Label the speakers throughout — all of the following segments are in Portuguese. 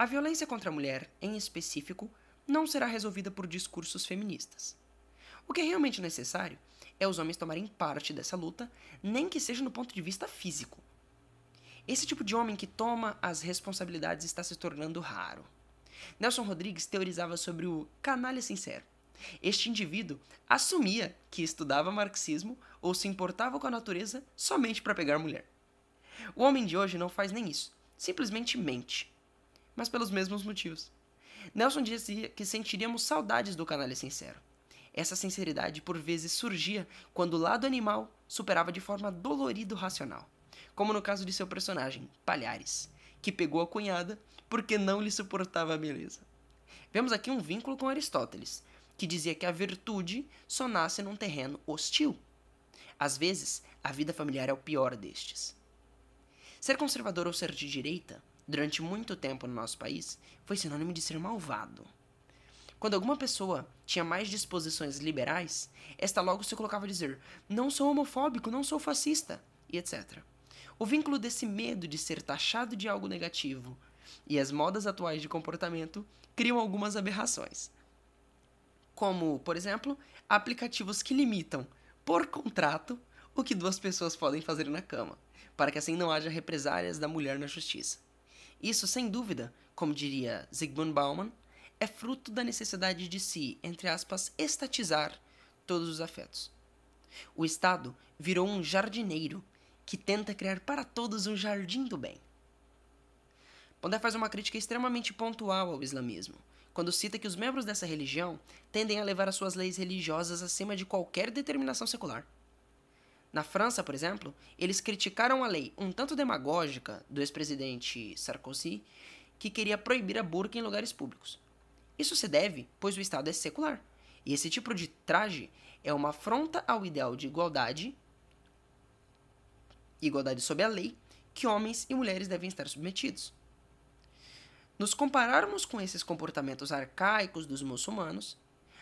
Speaker 1: A violência contra a mulher, em específico, não será resolvida por discursos feministas. O que é realmente necessário é os homens tomarem parte dessa luta, nem que seja no ponto de vista físico. Esse tipo de homem que toma as responsabilidades está se tornando raro. Nelson Rodrigues teorizava sobre o canalha sincero. Este indivíduo assumia que estudava marxismo ou se importava com a natureza somente para pegar mulher. O homem de hoje não faz nem isso, simplesmente mente mas pelos mesmos motivos. Nelson dizia que sentiríamos saudades do canalha sincero. Essa sinceridade por vezes surgia quando o lado animal superava de forma dolorida o racional, como no caso de seu personagem, Palhares, que pegou a cunhada porque não lhe suportava a beleza. Vemos aqui um vínculo com Aristóteles, que dizia que a virtude só nasce num terreno hostil. Às vezes, a vida familiar é o pior destes. Ser conservador ou ser de direita durante muito tempo no nosso país, foi sinônimo de ser malvado. Quando alguma pessoa tinha mais disposições liberais, esta logo se colocava a dizer: não sou homofóbico, não sou fascista, e etc. O vínculo desse medo de ser taxado de algo negativo e as modas atuais de comportamento criam algumas aberrações. Como, por exemplo, aplicativos que limitam, por contrato, o que duas pessoas podem fazer na cama, para que assim não haja represálias da mulher na justiça. Isso, sem dúvida, como diria Zygmunt Bauman, é fruto da necessidade de se, entre aspas, estatizar todos os afetos. O Estado virou um jardineiro que tenta criar para todos um jardim do bem. Pondé faz uma crítica extremamente pontual ao islamismo, quando cita que os membros dessa religião tendem a levar as suas leis religiosas acima de qualquer determinação secular. Na França, por exemplo, eles criticaram a lei um tanto demagógica do ex-presidente Sarkozy que queria proibir a burca em lugares públicos. Isso se deve, pois o Estado é secular, e esse tipo de traje é uma afronta ao ideal de igualdade, igualdade sob a lei, que homens e mulheres devem estar submetidos. Nos compararmos com esses comportamentos arcaicos dos muçulmanos,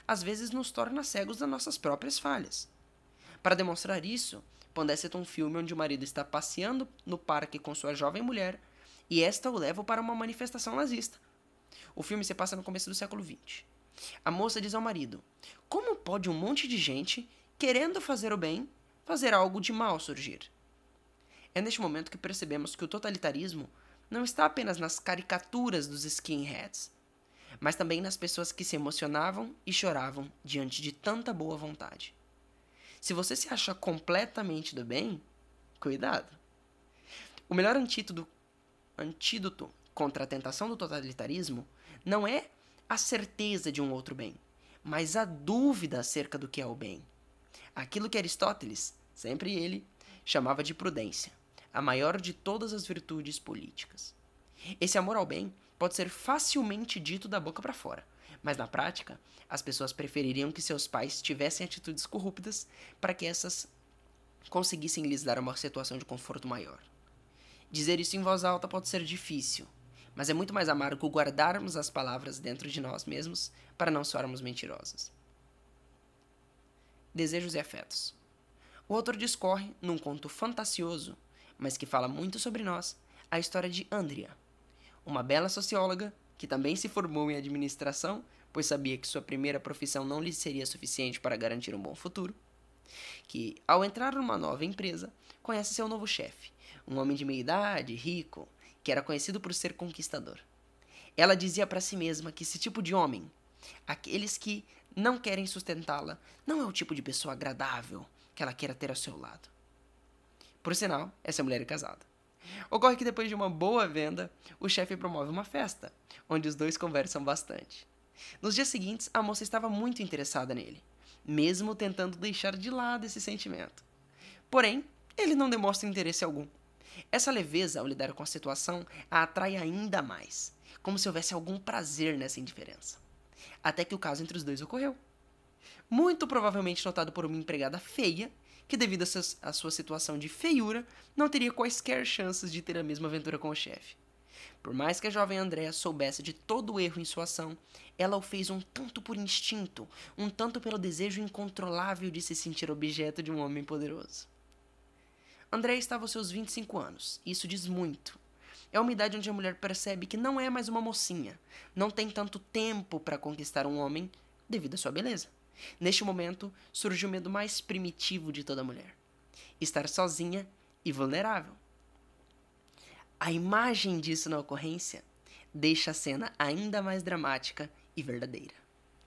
Speaker 1: às vezes nos torna cegos das nossas próprias falhas. Para demonstrar isso, Pandécia um filme onde o marido está passeando no parque com sua jovem mulher e esta o leva para uma manifestação nazista. O filme se passa no começo do século XX. A moça diz ao marido: Como pode um monte de gente, querendo fazer o bem, fazer algo de mal surgir? É neste momento que percebemos que o totalitarismo não está apenas nas caricaturas dos skinheads, mas também nas pessoas que se emocionavam e choravam diante de tanta boa vontade. Se você se acha completamente do bem, cuidado. O melhor antídoto, antídoto contra a tentação do totalitarismo não é a certeza de um outro bem, mas a dúvida acerca do que é o bem. Aquilo que Aristóteles, sempre ele, chamava de prudência, a maior de todas as virtudes políticas. Esse amor ao bem pode ser facilmente dito da boca para fora mas na prática, as pessoas prefeririam que seus pais tivessem atitudes corruptas para que essas conseguissem lhes dar uma situação de conforto maior. Dizer isso em voz alta pode ser difícil, mas é muito mais amargo guardarmos as palavras dentro de nós mesmos para não soarmos mentirosas. Desejos e afetos. O autor discorre, num conto fantasioso, mas que fala muito sobre nós, a história de Andrea, uma bela socióloga que também se formou em administração pois sabia que sua primeira profissão não lhe seria suficiente para garantir um bom futuro, que, ao entrar numa nova empresa, conhece seu novo chefe, um homem de meia idade, rico, que era conhecido por ser conquistador. Ela dizia para si mesma que esse tipo de homem, aqueles que não querem sustentá-la, não é o tipo de pessoa agradável que ela queira ter ao seu lado. Por sinal, essa mulher é casada. Ocorre que depois de uma boa venda, o chefe promove uma festa, onde os dois conversam bastante. Nos dias seguintes, a moça estava muito interessada nele, mesmo tentando deixar de lado esse sentimento. Porém, ele não demonstra interesse algum. Essa leveza ao lidar com a situação a atrai ainda mais, como se houvesse algum prazer nessa indiferença. Até que o caso entre os dois ocorreu. Muito provavelmente notado por uma empregada feia, que devido à sua situação de feiura, não teria quaisquer chances de ter a mesma aventura com o chefe. Por mais que a jovem Andréa soubesse de todo o erro em sua ação, ela o fez um tanto por instinto, um tanto pelo desejo incontrolável de se sentir objeto de um homem poderoso. Andréa estava aos seus 25 anos, isso diz muito. É uma idade onde a mulher percebe que não é mais uma mocinha, não tem tanto tempo para conquistar um homem devido à sua beleza. Neste momento, surge o medo mais primitivo de toda mulher: estar sozinha e vulnerável. A imagem disso na ocorrência deixa a cena ainda mais dramática e verdadeira.